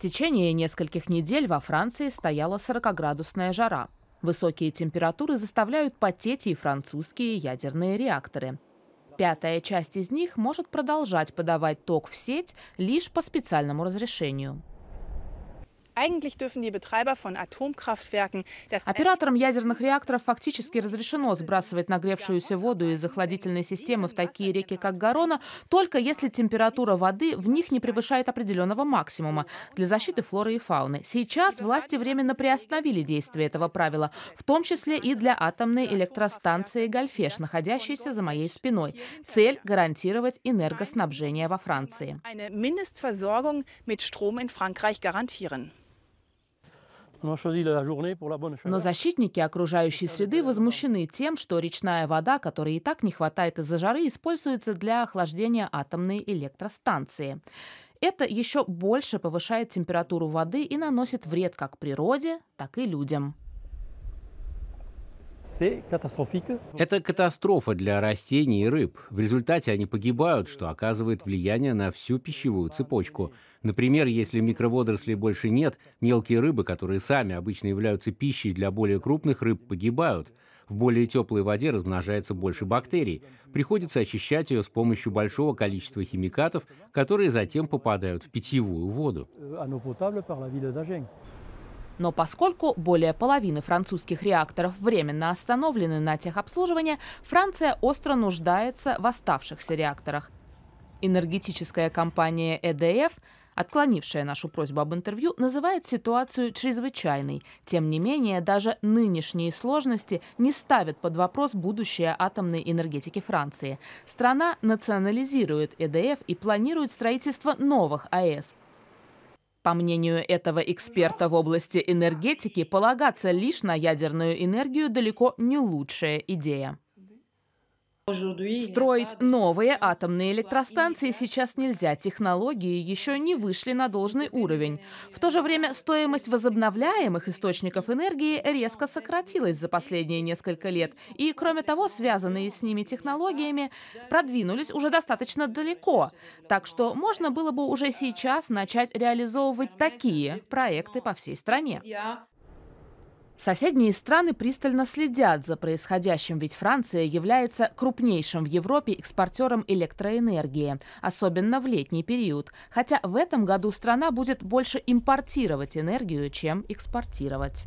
В течение нескольких недель во Франции стояла 40-градусная жара. Высокие температуры заставляют потеть и французские ядерные реакторы. Пятая часть из них может продолжать подавать ток в сеть лишь по специальному разрешению. Операторам ядерных реакторов фактически разрешено сбрасывать нагревшуюся воду из охладительной системы в такие реки, как Гарона, только если температура воды в них не превышает определенного максимума для защиты флоры и фауны. Сейчас власти временно приостановили действие этого правила, в том числе и для атомной электростанции «Гольфеш», находящейся за моей спиной. Цель – гарантировать энергоснабжение во Франции. Но защитники окружающей среды возмущены тем, что речная вода, которой и так не хватает из-за жары, используется для охлаждения атомной электростанции. Это еще больше повышает температуру воды и наносит вред как природе, так и людям. Это катастрофа для растений и рыб. В результате они погибают, что оказывает влияние на всю пищевую цепочку. Например, если микроводорослей больше нет, мелкие рыбы, которые сами обычно являются пищей для более крупных рыб, погибают. В более теплой воде размножается больше бактерий. Приходится очищать ее с помощью большого количества химикатов, которые затем попадают в питьевую воду. Euh, но поскольку более половины французских реакторов временно остановлены на техобслуживание, Франция остро нуждается в оставшихся реакторах. Энергетическая компания EDF отклонившая нашу просьбу об интервью, называет ситуацию чрезвычайной. Тем не менее, даже нынешние сложности не ставят под вопрос будущее атомной энергетики Франции. Страна национализирует ЭДФ и планирует строительство новых АЭС по мнению этого эксперта в области энергетики, полагаться лишь на ядерную энергию далеко не лучшая идея. Строить новые атомные электростанции сейчас нельзя, технологии еще не вышли на должный уровень. В то же время стоимость возобновляемых источников энергии резко сократилась за последние несколько лет, и, кроме того, связанные с ними технологиями продвинулись уже достаточно далеко, так что можно было бы уже сейчас начать реализовывать такие проекты по всей стране. Соседние страны пристально следят за происходящим, ведь Франция является крупнейшим в Европе экспортером электроэнергии, особенно в летний период. Хотя в этом году страна будет больше импортировать энергию, чем экспортировать.